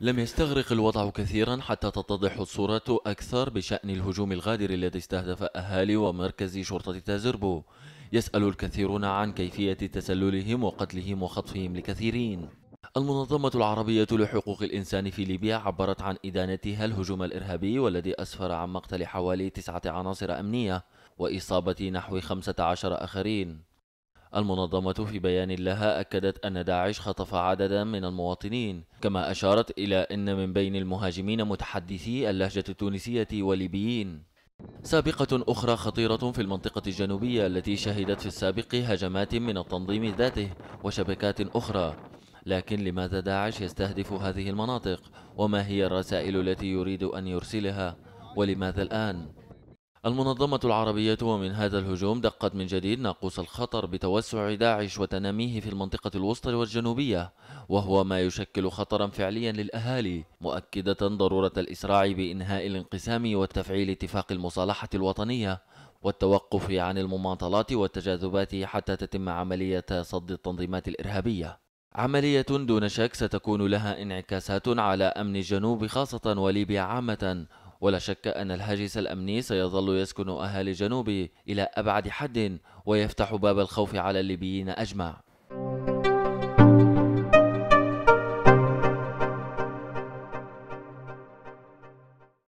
لم يستغرق الوضع كثيرا حتى تتضح الصورة أكثر بشأن الهجوم الغادر الذي استهدف أهالي ومركز شرطة تازربو يسأل الكثيرون عن كيفية تسللهم وقتلهم وخطفهم لكثيرين المنظمة العربية لحقوق الإنسان في ليبيا عبرت عن إدانتها الهجوم الإرهابي والذي أسفر عن مقتل حوالي تسعة عناصر أمنية وإصابة نحو 15 آخرين المنظمة في بيان لها أكدت أن داعش خطف عددا من المواطنين كما أشارت إلى أن من بين المهاجمين متحدثي اللهجة التونسية وليبيين سابقة أخرى خطيرة في المنطقة الجنوبية التي شهدت في السابق هجمات من التنظيم ذاته وشبكات أخرى لكن لماذا داعش يستهدف هذه المناطق وما هي الرسائل التي يريد أن يرسلها ولماذا الآن؟ المنظمة العربية ومن هذا الهجوم دقت من جديد ناقوس الخطر بتوسع داعش وتناميه في المنطقة الوسطى والجنوبية وهو ما يشكل خطرا فعليا للأهالي مؤكدة ضرورة الإسراع بإنهاء الانقسام وتفعيل اتفاق المصالحة الوطنية والتوقف عن المماطلات والتجاذبات حتى تتم عملية صد التنظيمات الإرهابية عملية دون شك ستكون لها انعكاسات على أمن الجنوب خاصة وليبيا عامة ولا شك أن الهاجس الأمني سيظل يسكن أهالي جنوبي إلى أبعد حد ويفتح باب الخوف على الليبيين أجمع